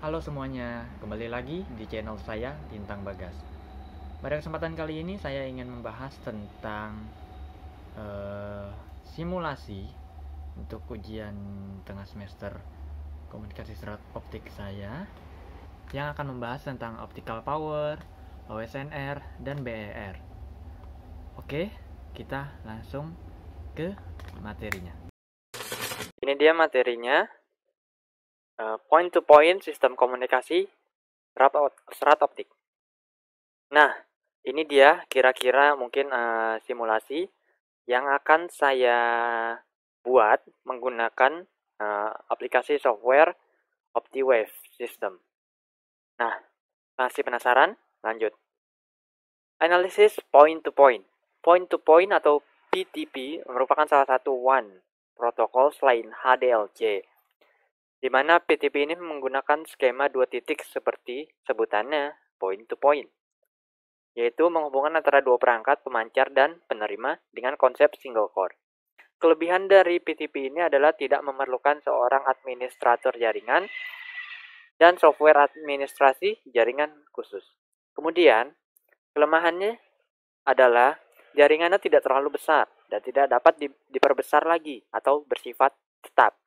Halo semuanya, kembali lagi di channel saya Bintang Bagas. Pada kesempatan kali ini saya ingin membahas tentang uh, simulasi untuk ujian tengah semester komunikasi serat optik saya yang akan membahas tentang optical power, OSNR, dan BER. Oke, kita langsung ke materinya. Ini dia materinya point-to-point eh, -point sistem komunikasi serat optik. Nah, ini dia kira-kira mungkin uh, simulasi yang akan saya buat menggunakan uh, aplikasi software OptiWave System. Nah, masih penasaran? Lanjut. Analisis point-to-point. Point-to-point atau PTP merupakan salah satu one protokol selain HDLC di mana PTP ini menggunakan skema dua titik seperti sebutannya point to point, yaitu menghubungkan antara dua perangkat pemancar dan penerima dengan konsep single core. Kelebihan dari PTP ini adalah tidak memerlukan seorang administrator jaringan dan software administrasi jaringan khusus. Kemudian, kelemahannya adalah jaringannya tidak terlalu besar dan tidak dapat diperbesar lagi atau bersifat tetap.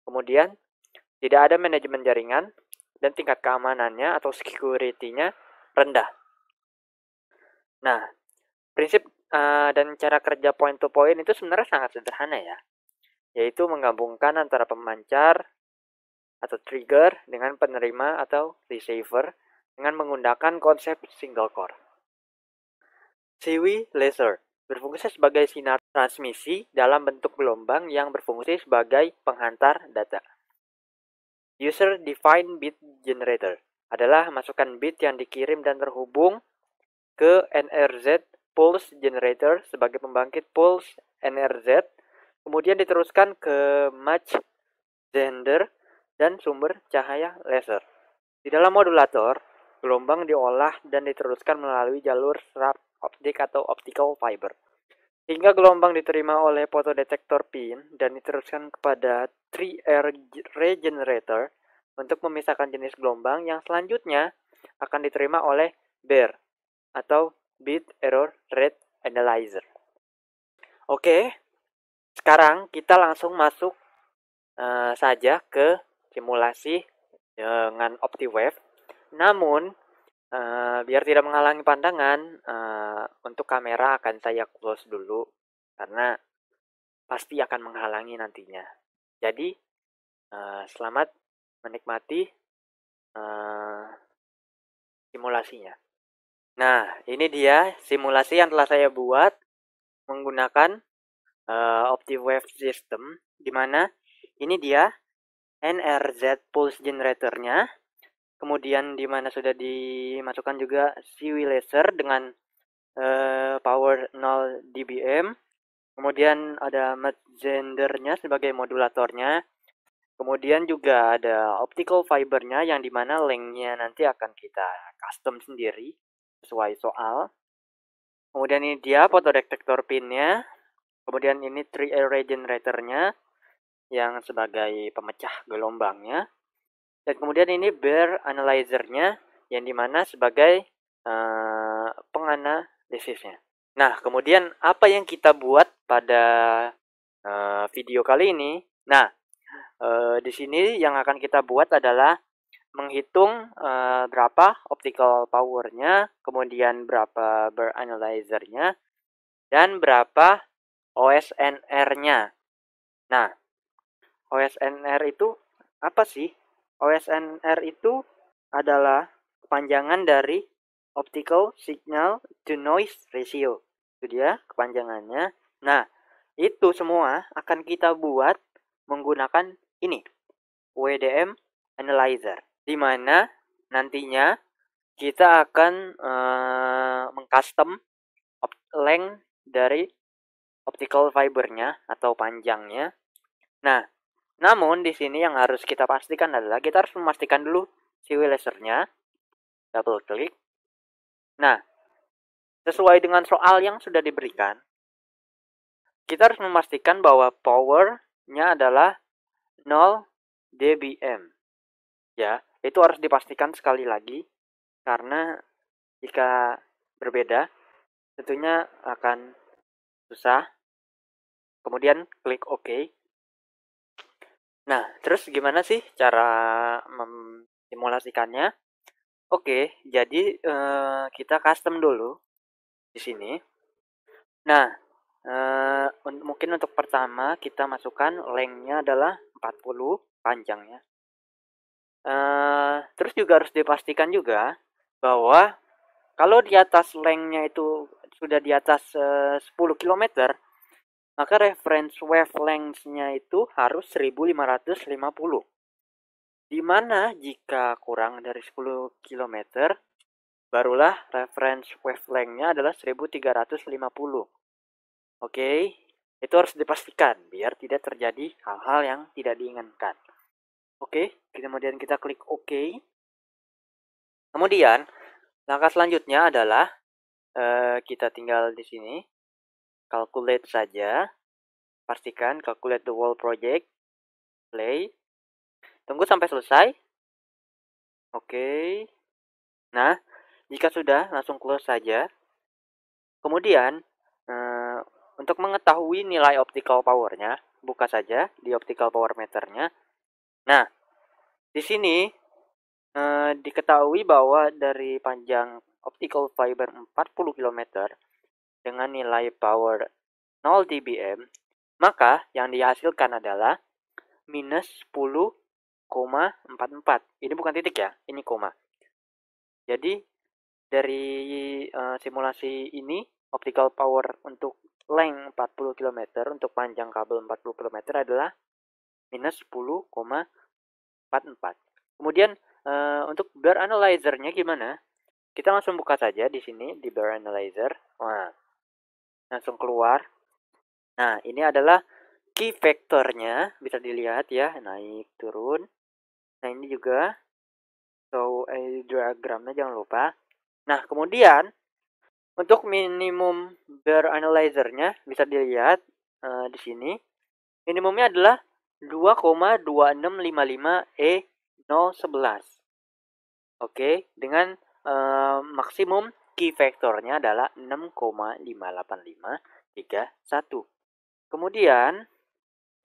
Kemudian, tidak ada manajemen jaringan dan tingkat keamanannya atau security-nya rendah. Nah, prinsip uh, dan cara kerja point to point itu sebenarnya sangat sederhana ya, yaitu menggabungkan antara pemancar atau trigger dengan penerima atau receiver dengan menggunakan konsep single core. Siwi laser berfungsi sebagai sinar transmisi dalam bentuk gelombang yang berfungsi sebagai penghantar data. User-defined bit generator adalah masukan bit yang dikirim dan terhubung ke NRZ pulse generator sebagai pembangkit pulse NRZ, kemudian diteruskan ke match gender dan sumber cahaya laser. Di dalam modulator, gelombang diolah dan diteruskan melalui jalur serap optik atau optical fiber. Hingga gelombang diterima oleh fotodetektor PIN dan diteruskan kepada 3R regenerator untuk memisahkan jenis gelombang yang selanjutnya akan diterima oleh BER atau Bit Error Rate Analyzer. Oke, sekarang kita langsung masuk uh, saja ke simulasi dengan OptiWave. Namun, Uh, biar tidak menghalangi pandangan, uh, untuk kamera akan saya close dulu karena pasti akan menghalangi nantinya. Jadi, uh, selamat menikmati uh, simulasinya. Nah, ini dia simulasi yang telah saya buat menggunakan uh, OptiWave System, di mana ini dia NRZ Pulse Generatornya. Kemudian di mana sudah dimasukkan juga CW Laser dengan uh, power 0 dBm. Kemudian ada gendernya sebagai modulatornya. Kemudian juga ada optical fibernya yang dimana linknya nanti akan kita custom sendiri sesuai soal. Kemudian ini dia photodetector pinnya. Kemudian ini 3A generatornya yang sebagai pemecah gelombangnya dan kemudian ini analyzer analyzernya yang dimana sebagai uh, eh, nya Nah, kemudian apa yang kita buat pada uh, video kali ini? Nah, uh, di sini yang akan kita buat adalah menghitung uh, berapa optical powernya, kemudian berapa analyzer analyzernya, dan berapa OSNR-nya. Nah, OSNR itu apa sih? OSNR itu adalah kepanjangan dari Optical Signal to Noise Ratio. Itu dia kepanjangannya. Nah, itu semua akan kita buat menggunakan ini, WDM Analyzer. Di mana nantinya kita akan uh, mengcustom length dari optical fibernya atau panjangnya. Nah, namun di sini yang harus kita pastikan adalah kita harus memastikan dulu si lasernya. Double klik. Nah, sesuai dengan soal yang sudah diberikan, kita harus memastikan bahwa powernya adalah 0 dBm. Ya, itu harus dipastikan sekali lagi karena jika berbeda tentunya akan susah. Kemudian klik OK. Nah, terus gimana sih cara memsimulasikannya? Oke, jadi eh, kita custom dulu di sini. Nah, eh, un mungkin untuk pertama kita masukkan lengnya adalah 40 panjangnya. Eh, terus juga harus dipastikan juga bahwa kalau di atas lengnya itu sudah di atas eh, 10 km, maka reference wavelength-nya itu harus 1550. Di mana jika kurang dari 10 km, barulah reference wavelength-nya adalah 1350. Oke, okay? itu harus dipastikan biar tidak terjadi hal-hal yang tidak diinginkan. Oke, okay? kemudian kita klik OK. Kemudian, langkah selanjutnya adalah eh, kita tinggal di sini Calculate saja. Pastikan calculate the whole project. Play. Tunggu sampai selesai. Oke. Okay. Nah, jika sudah, langsung close saja. Kemudian, uh, untuk mengetahui nilai optical powernya, buka saja di optical power meternya. Nah, di sini eh, diketahui bahwa dari panjang optical fiber 40 km dengan nilai power 0 dBm, maka yang dihasilkan adalah minus 10,44. Ini bukan titik ya, ini koma. Jadi dari uh, simulasi ini optical power untuk length 40 km untuk panjang kabel 40 km adalah minus 10,44. Kemudian uh, untuk bar analyzer-nya gimana? Kita langsung buka saja di sini di bar analyzer. Wah langsung keluar nah ini adalah key factornya bisa dilihat ya naik turun nah ini juga so eh, diagramnya jangan lupa nah kemudian untuk minimum bear analyzernya bisa dilihat eh, di sini minimumnya adalah 2,2655 E011 e oke okay, dengan eh, maksimum Key faktornya adalah 6,58531. Kemudian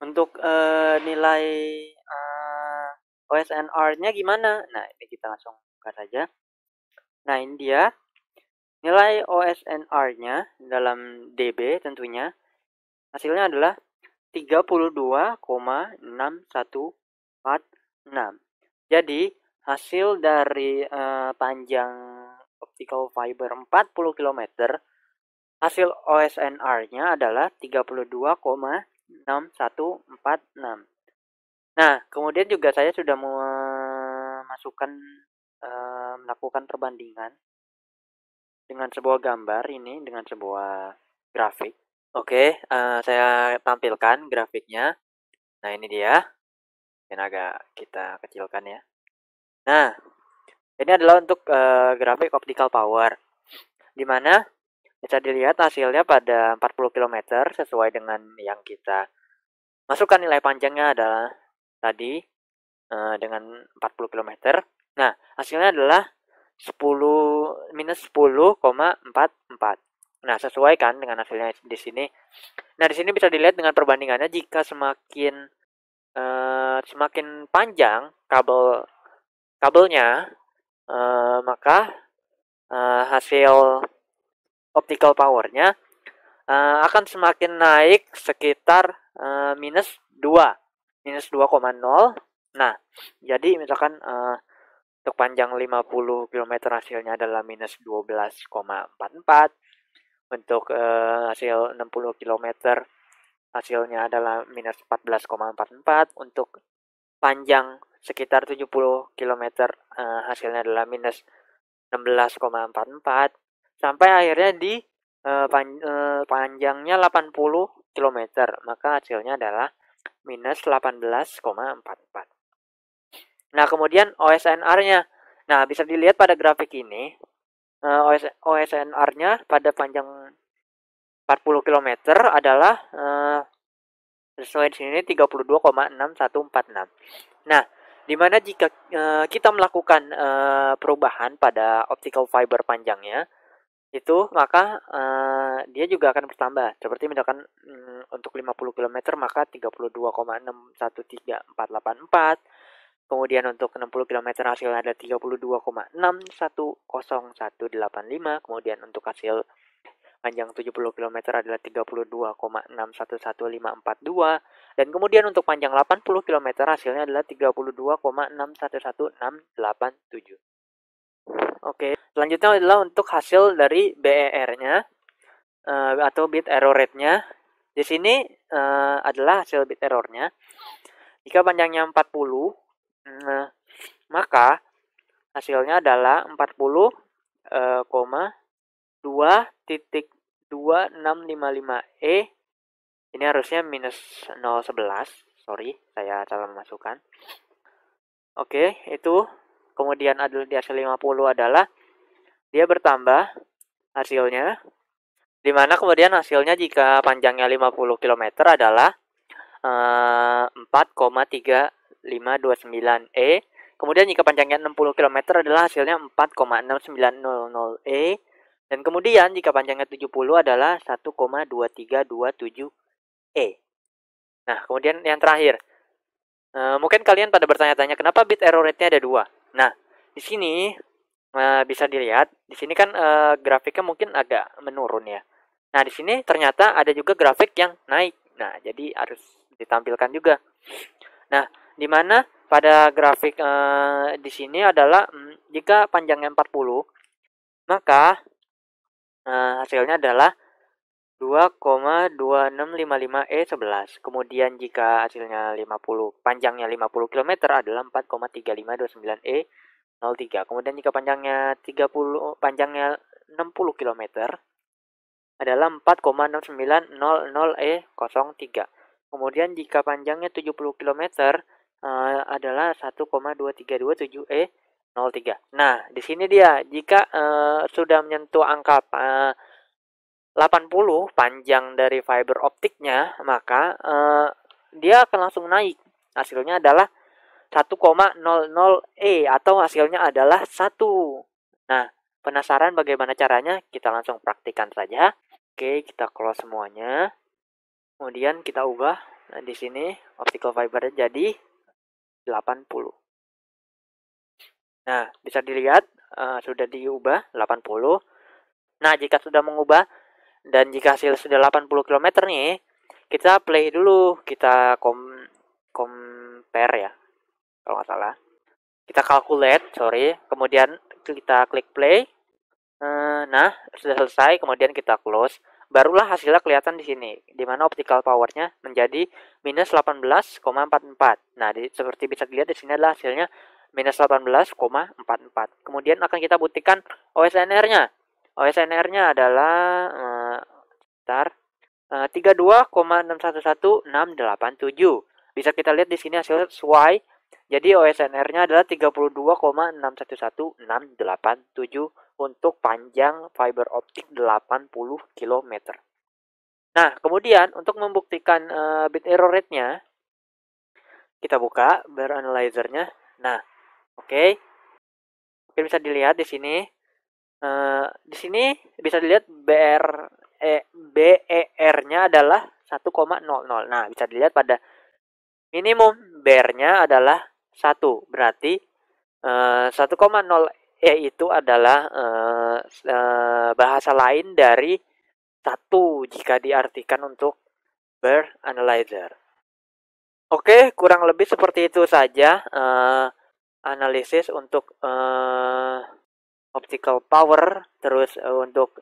untuk uh, nilai uh, eh, OSNR-nya gimana? Nah, ini kita langsung buka saja. Nah, ini dia nilai OSNR-nya dalam DB tentunya. Hasilnya adalah 32,6146. Jadi, hasil dari uh, panjang optical fiber 40 km, hasil OSNR-nya adalah 32,6146. Nah, kemudian juga saya sudah memasukkan eh, melakukan perbandingan dengan sebuah gambar ini dengan sebuah grafik. Oke, uh, saya tampilkan grafiknya. Nah, ini dia. Dan agak kita kecilkan ya. Nah, ini adalah untuk uh, grafik optical power, di mana bisa dilihat hasilnya pada 40 km sesuai dengan yang kita masukkan nilai panjangnya adalah tadi uh, dengan 40 km. Nah, hasilnya adalah 10 minus 10,44. Nah, sesuaikan dengan hasilnya di sini. Nah, di sini bisa dilihat dengan perbandingannya jika semakin uh, semakin panjang kabel kabelnya Eh, maka uh, hasil optical powernya uh, akan semakin naik sekitar uh, minus 2 minus 2,0 nah jadi misalkan uh, untuk panjang 50 km hasilnya adalah minus 12,44 untuk uh, hasil 60 km hasilnya adalah minus 14,44 untuk panjang sekitar 70 km uh, hasilnya adalah minus 16,44 sampai akhirnya di uh, pan, uh, panjangnya 80 km maka hasilnya adalah minus 18,44 nah kemudian OSNR nya nah bisa dilihat pada grafik ini uh, eh, OSNR nya pada panjang 40 km adalah uh, Sesuai di sini 32,6146. Nah, di mana jika uh, kita melakukan uh, perubahan pada optical fiber panjangnya itu maka uh, dia juga akan bertambah seperti misalkan um, untuk 50 km maka 32,613484 kemudian untuk 60 km hasilnya ada 32,610185 kemudian untuk hasil panjang 70 km adalah 32,611542 dan kemudian untuk panjang 80 km hasilnya adalah 32,611687. Oke, selanjutnya adalah untuk hasil dari BER-nya uh, eh, atau bit error rate-nya. Di sini uh, adalah hasil bit error-nya. Jika panjangnya 40, uh, eh, maka hasilnya adalah 40, uh, 2.2655E eh, ini harusnya minus 011 sorry saya salah memasukkan oke itu kemudian adalah di hasil 50 adalah dia bertambah hasilnya dimana kemudian hasilnya jika panjangnya 50 km adalah uh, eh, 4,3529E eh, kemudian jika panjangnya 60 km adalah hasilnya 4,6900E dan kemudian jika panjangnya 70 adalah 1,2327 E. Nah, kemudian yang terakhir. E, mungkin kalian pada bertanya-tanya kenapa bit error rate-nya ada dua. Nah, di sini e, bisa dilihat, di sini kan e, grafiknya mungkin agak menurun ya. Nah, di sini ternyata ada juga grafik yang naik. Nah, jadi harus ditampilkan juga. Nah, di mana pada grafik e, di sini adalah mm, jika panjangnya 40, maka Nah, hasilnya adalah 2,2655E11. E Kemudian jika hasilnya 50, panjangnya 50 km adalah 4,3529E03. E Kemudian jika panjangnya 30 panjangnya 60 km adalah 4,6900E03. E Kemudian jika panjangnya 70 km uh, adalah 1,2327E 03. Nah, di sini dia jika uh, sudah menyentuh angka eh, uh, 80 panjang dari fiber optiknya, maka uh, dia akan langsung naik. Hasilnya adalah 1,00e atau hasilnya adalah 1. Nah, penasaran bagaimana caranya? Kita langsung praktikan saja. Oke, kita close semuanya. Kemudian kita ubah nah, di sini optical fiber jadi 80. Nah, bisa dilihat uh, sudah diubah 80. Nah, jika sudah mengubah dan jika hasil sudah 80 km nih, kita play dulu, kita kom compare ya. Kalau nggak salah. Kita calculate, sorry. Kemudian kita klik play. Uh, nah, sudah selesai, kemudian kita close. Barulah hasilnya kelihatan di sini, di mana optical powernya menjadi minus 18,44. Nah, di, seperti bisa dilihat di sini adalah hasilnya minus 18,44. Kemudian akan kita buktikan OSNR-nya. OSNR-nya adalah uh, sebentar eh, uh, 32,611687. Bisa kita lihat di sini hasil sesuai. Jadi OSNR-nya adalah 32,611687 untuk panjang fiber optik 80 km. Nah, kemudian untuk membuktikan uh, bit error rate-nya kita buka bar analyzer-nya. Nah, Oke. Okay. Mungkin bisa dilihat di sini. Uh, di sini bisa dilihat BR eh, e, BER-nya adalah 1,00. Nah, bisa dilihat pada minimum ber nya adalah 1. Berarti uh, eh, 1,0 E itu adalah uh, uh, bahasa lain dari 1 jika diartikan untuk BER analyzer. Oke, kurang lebih seperti itu saja. Uh, analisis untuk uh, optical power, terus uh, untuk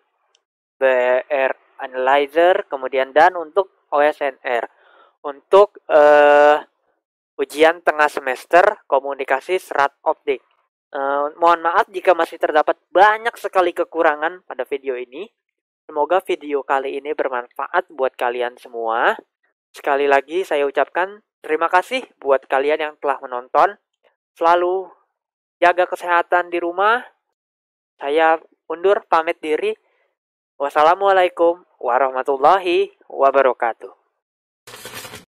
BR analyzer, kemudian dan untuk OSNR. Untuk uh, ujian tengah semester komunikasi serat optik. Uh, mohon maaf jika masih terdapat banyak sekali kekurangan pada video ini. Semoga video kali ini bermanfaat buat kalian semua. Sekali lagi saya ucapkan terima kasih buat kalian yang telah menonton selalu jaga kesehatan di rumah. Saya undur pamit diri. Wassalamualaikum warahmatullahi wabarakatuh.